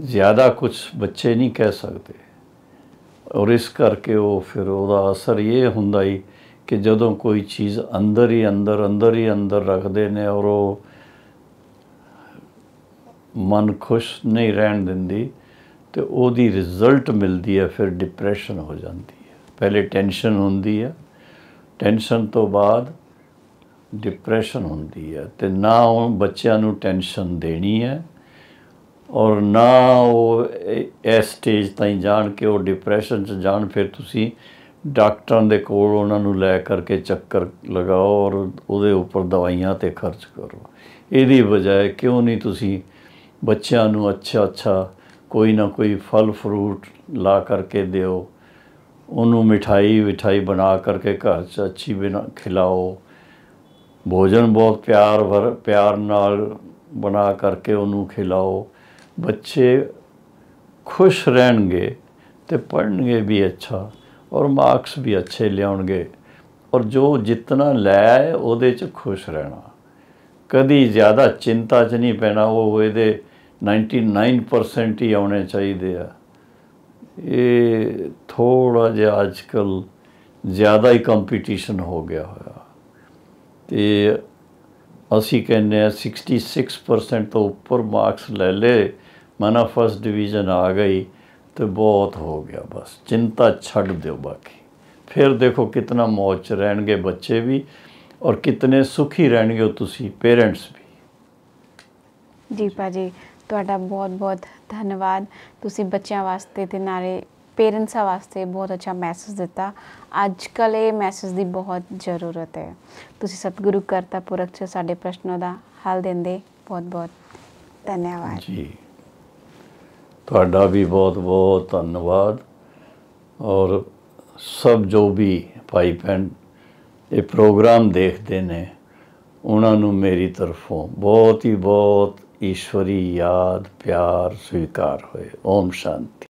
ਜ਼ਿਆਦਾ ਕੁਝ ਬੱਚੇ ਨਹੀਂ ਕਹਿ ਸਕਦੇ ਔਰ ਇਸ ਕਰਕੇ ਉਹ ਫਿਰ ਉਹਦਾ ਅਸਰ ਇਹ ਹੁੰਦਾ ਹੀ ਕਿ ਜਦੋਂ ਕੋਈ ਚੀਜ਼ ਅੰਦਰ ਹੀ ਅੰਦਰ ਅੰਦਰ ਹੀ ਅੰਦਰ ਰੱਖਦੇ ਨੇ ਔਰ ਉਹ ਮਨ ਖੁਸ਼ ਨਹੀਂ ਰਹਿਣ ਦਿੰਦੀ ਤੇ ਉਹਦੀ ਰਿਜ਼ਲਟ ਮਿਲਦੀ ਹੈ ਫਿਰ ਡਿਪਰੈਸ਼ਨ ਹੋ ਜਾਂਦੀ ਹੈ ਪਹਿਲੇ ਟੈਨਸ਼ਨ ਹੁੰਦੀ ਹੈ ਟੈਨਸ਼ਨ ਤੋਂ ਬਾਅਦ ਡਿਪਰੈਸ਼ਨ ਹੁੰਦੀ ਹੈ ਤੇ ਨਾ ਉਹ ਬੱਚਿਆਂ ਨੂੰ ਟੈਨਸ਼ਨ ਦੇਣੀ ਹੈ ਔਰ ਨਾ ਉਹ ਇਸ ਸਟੇਜ ਤਾਈਂ ਜਾਣ ਕੇ ਉਹ ਡਿਪਰੈਸ਼ਨ 'ਚ ਜਾਣ ਫਿਰ ਤੁਸੀਂ ਡਾਕਟਰਾਂ ਦੇ ਕੋਲ ਉਹਨਾਂ ਨੂੰ ਲੈ ਕਰਕੇ ਚੱਕਰ ਲਗਾਓ ਔਰ ਉਹਦੇ ਉੱਪਰ ਦਵਾਈਆਂ ਤੇ ਖਰਚ ਕਰੋ ਇਹਦੀ ਬਜਾਏ ਕਿਉਂ ਨਹੀਂ ਤੁਸੀਂ ਬੱਚਿਆਂ ਨੂੰ ਅੱਛਾ ਅੱਛਾ ਕੋਈ ਨਾ ਕੋਈ ਫਲ ਫਰੂਟ ਲਾ ਕਰਕੇ ਦਿਓ ਉਹਨੂੰ ਮਿਠਾਈ ਮਿਠਾਈ ਬਣਾ ਕਰਕੇ ਘਰ 'ਚ ਅੱਛੀ ਬਣਾ ਖਿਲਾਓ ਭੋਜਨ ਬਹੁਤ ਪਿਆਰ ਭਰ ਪਿਆਰ ਨਾਲ ਬਣਾ ਕਰਕੇ ਉਹਨੂੰ ਖਿਲਾਓ ਬੱਚੇ ਖੁਸ਼ ਰਹਿਣਗੇ ਤੇ ਪੜਨਗੇ ਵੀ ਅੱਛਾ ਔਰ ਮਾਰਕਸ ਵੀ ਅੱਛੇ ਲਿਆਉਣਗੇ ਔਰ ਜੋ ਜਿੰਨਾ ਲੈ ਆਏ ਉਹਦੇ 'ਚ ਖੁਸ਼ ਰਹਿਣਾ ਕਦੀ ਜ਼ਿਆਦਾ ਚਿੰਤਾ 'ਚ ਨਹੀਂ ਪੈਣਾ ਉਹ ਇਹਦੇ 99% ਹੀ ਆਉਣੇ ਚਾਹੀਦੇ ਆ ਇਹ ਥੋੜਾ ਜਿਹਾ ਅੱਜਕੱਲ ਜ਼ਿਆਦਾ ਹੀ ਕੰਪੀਟੀਸ਼ਨ ਹੋ ਗਿਆ ਹੋਇਆ ਤੇ ਅਸੀਂ ਕਹਿੰਦੇ ਆ 66% ਤੋਂ ਉੱਪਰ ਮਾਰਕਸ ਲੈ ਲੈ ਮਾਨਾ ਫਸਟ ਡਿਵੀਜ਼ਨ ਆ ਗਈ ਬਹੁਤ ਹੋ ਗਿਆ ਬਸ ਚਿੰਤਾ ਛੱਡ ਦਿਓ ਬਾਕੀ ਫਿਰ ਦੇਖੋ ਕਿਤਨਾ ਮੌਜ मौज ਰਹਿਣਗੇ ਬੱਚੇ ਵੀ ਔਰ ਕਿਤਨੇ ਸੁਖੀ ਰਹਿਣਗੇ ਤੁਸੀਂ ਪੇਰੈਂਟਸ ਵੀ ਜੀ ਜੀ ਤੁਹਾਡਾ ਬਹੁਤ-ਬਹੁਤ ਧੰਨਵਾਦ ਤੁਸੀਂ ਬੱਚਿਆਂ ਵਾਸਤੇ ਤੇ ਨਾਲੇ ਆ ਵਾਸਤੇ ਬਹੁਤ ਅੱਛਾ ਮੈਸੇਜ ਦਿੱਤਾ ਅੱਜ ਕੱਲ ਇਹ ਮੈਸੇਜ ਦੀ ਬਹੁਤ ਜ਼ਰੂਰਤ ਹੈ ਤੁਸੀਂ ਸਤਿਗੁਰੂ ਕਰਤਾ ਪੁਰਖ ਚ ਸਾਡੇ ਪ੍ਰਸ਼ਨਾਂ ਦਾ ਹੱਲ ਦਿੰਦੇ ਬਹੁਤ-ਬਹੁਤ ਧੰਨਵਾਦ ਜੀ ਤੁਹਾਡਾ ਵੀ ਬਹੁਤ ਬਹੁਤ ਧੰਨਵਾਦ ਔਰ ਸਭ ਜੋ ਵੀ ਭਾਈ ਭੈਣ ਇਹ ਪ੍ਰੋਗਰਾਮ ਦੇਖਦੇ ਨੇ ਉਹਨਾਂ ਨੂੰ ਮੇਰੀ ਤਰਫੋਂ ਬਹੁਤ ਹੀ ਬਹੁਤ ਈਸ਼ਵਰੀ ਯਾਦ ਪਿਆਰ ਸਵੀਕਾਰ ਹੋਏ ਓਮ ਸ਼ਾਂਤੀ